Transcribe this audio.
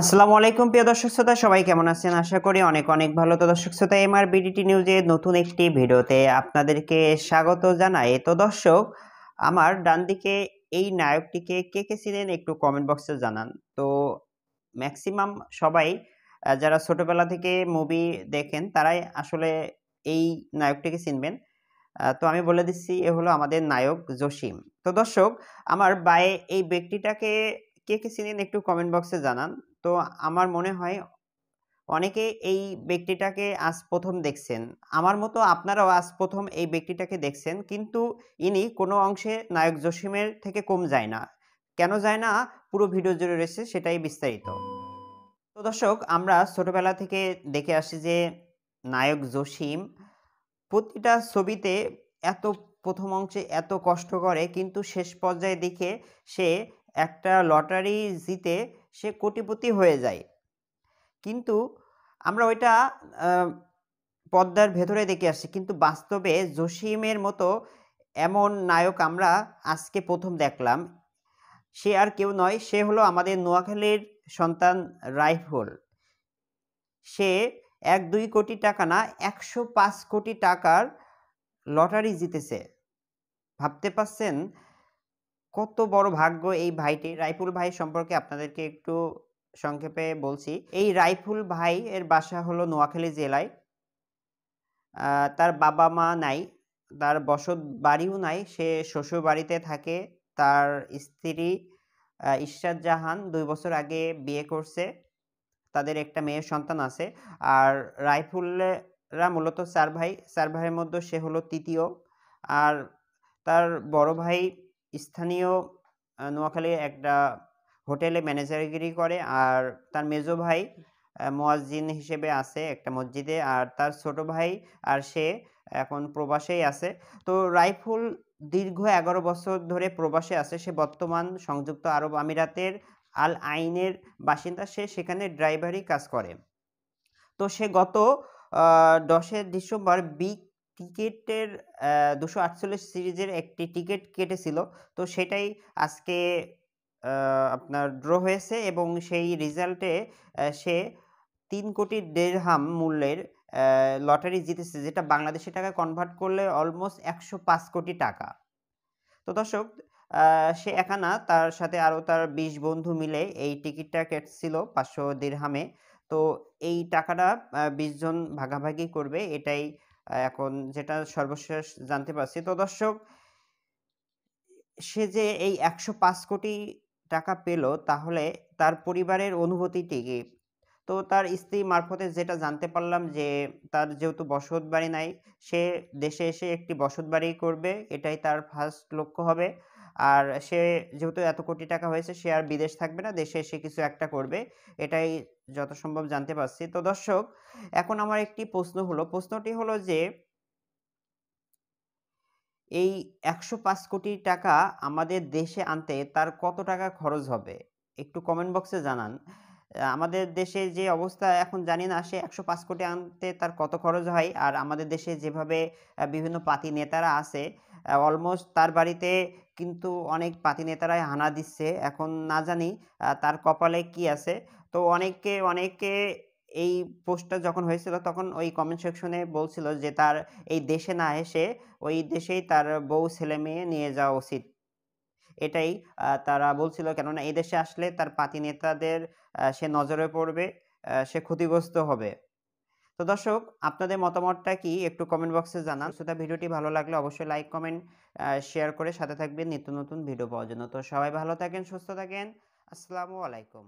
আসসালামু আলাইকুম প্রিয় দর্শক শ্রোতা সবাই কেমন আছেন আশা করি অনেক অনেক ভালো তো দর্শক শ্রোতা এমআর বিডিটি নিউজের নতুন একটি ভিডিওতে আপনাদেরকে স্বাগত জানাই তো দর্শক আমার ডান দিকে এই নায়কটিকে কে কে ছিলেন একটু কমেন্ট বক্সে জানান তো ম্যাক্সিমাম সবাই যারা ছোটোবেলা থেকে মুভি দেখেন তারাই আসলে এই নায়কটিকে চিনবেন তো আমি বলে দিচ্ছি এ হলো আমাদের নায়ক জসিম তো দর্শক আমার বায়ে এই ব্যক্তিটাকে কে কে চিনেন একটু কমেন্ট বক্সে জানান তো আমার মনে হয় অনেকে এই ব্যক্তিটাকে আজ প্রথম দেখছেন আমার মতো আপনারাও আজ প্রথম এই ব্যক্তিটাকে দেখছেন কিন্তু ইনি কোনো অংশে নায়ক জসিমের থেকে কম যায় না কেন যায় না পুরো ভিডিও জুড়ে রয়েছে সেটাই বিস্তারিত তো দর্শক আমরা ছোটোবেলা থেকে দেখে আসি যে নায়ক জসিম প্রতিটা ছবিতে এত প্রথম অংশে এত কষ্ট করে কিন্তু শেষ পর্যায়ে দেখে সে একটা লটারি জিতে সে কোটিপতি হয়ে যায় কিন্তু আমরা ওইটা পদ্মার ভেতরে দেখে আসছি কিন্তু বাস্তবে জসিমের মতো এমন নায়ক আমরা আজকে প্রথম দেখলাম সে আর কেউ নয় সে হলো আমাদের নোয়াখালীর সন্তান রাইফল সে এক দুই কোটি টাকা না একশো পাঁচ কোটি টাকার লটারি জিতেছে ভাবতে পারছেন কত বড় ভাগ্য এই ভাইটি রাইফুল ভাই সম্পর্কে আপনাদেরকে একটু সংক্ষেপে বলছি এই রাইফুল ভাই এর বাসা হলো নোয়াখালী জেলায় তার বাবা মা নাই তার বসত বাড়িও নাই সে শ্বশুর বাড়িতে থাকে তার স্ত্রী ইশরাত জাহান দুই বছর আগে বিয়ে করছে তাদের একটা মেয়ের সন্তান আছে আর রাইফুলরা মূলত চার ভাই চার ভাইয়ের মধ্যে সে হলো তৃতীয় আর তার বড় ভাই স্থানীয় নোয়াখালীর একটা হোটেলে ম্যানেজারগিরি করে আর তার মেজো ভাই মোয়াজিন হিসেবে আছে একটা মসজিদে আর তার ছোট ভাই আর সে এখন প্রবাসেই আছে তো রাইফুল দীর্ঘ এগারো বছর ধরে প্রবাসে আছে সে বর্তমান সংযুক্ত আরব আমিরাতের আল আইনের বাসিন্দা সে সেখানে ড্রাইভারই কাজ করে তো সে গত দশের ডিসেম্বর বিগ ক্রিকেটের দুশো আটচল্লিশ সিরিজের একটি টিকিট কেটেছিল তো সেটাই আজকে আপনার ড্র হয়েছে এবং সেই রেজাল্টে সে তিন কোটি দেড়হাম মূল্যের লটারি জিতেছে যেটা বাংলাদেশি টাকা কনভার্ট করলে অলমোস্ট একশো পাঁচ কোটি টাকা তো দর্শক সে একানা তার সাথে আরও তার বিশ বন্ধু মিলে এই টিকিটটা কেটছিল পাঁচশো দেড়হামে তো এই টাকাটা বিশজন ভাগাভাগি করবে এটাই এখন যেটা সর্বশেষ জানতে পারছি তো দর্শক সে যে এই একশো পাঁচ কোটি টাকা পেল তাহলে তার পরিবারের অনুভূতি ঠিকই তো তার স্ত্রী মারফতে যেটা জানতে পারলাম যে তার যেহেতু বসত বাড়ি নাই সে দেশে এসে একটি বসত বাড়ি করবে এটাই তার ফার্স্ট লক্ষ্য হবে আর সে যেহেতু এত কোটি টাকা হয়েছে সে আর বিদেশ থাকবে না দেশে এসে কিছু একটা করবে এটাই যত সম্ভব জানতে পারছি তো দর্শক এখন আমার একটি প্রশ্ন হলো প্রশ্নটি হলো যে এই একশো পাঁচ কোটি টাকা আমাদের দেশে আনতে তার কত টাকা খরচ হবে একটু কমেন্ট বক্সে জানান আমাদের দেশে যে অবস্থা এখন জানি না সে একশো পাঁচ কোটি আনতে তার কত খরচ হয় আর আমাদের দেশে যেভাবে বিভিন্ন পাতি নেতারা আছে অলমোস্ট তার বাড়িতে কিন্তু অনেক পাতি নেতারাই হানা দিচ্ছে এখন না জানি তার কপালে কি আছে তো অনেকে অনেকে এই পোস্টটা যখন হয়েছিল তখন ওই কমেন্ট সেকশনে বলছিল যে তার এই দেশে না এসে ওই দেশেই তার বউ ছেলে মেয়ে নিয়ে যাওয়া উচিত এটাই তারা বলছিল কেননা এই দেশে আসলে তার পাতি নেতাদের সে নজরে পড়বে সে ক্ষতিগ্রস্ত হবে তো দর্শক আপনাদের মতামতটা কি একটু কমেন্ট বক্সে জানান সুতরাং ভিডিওটি ভালো লাগলে অবশ্যই লাইক কমেন্ট শেয়ার করে সাথে থাকবেন নিত্য নতুন ভিডিও পাওয়ার জন্য তো সবাই ভালো থাকেন সুস্থ থাকেন আসসালামু আলাইকুম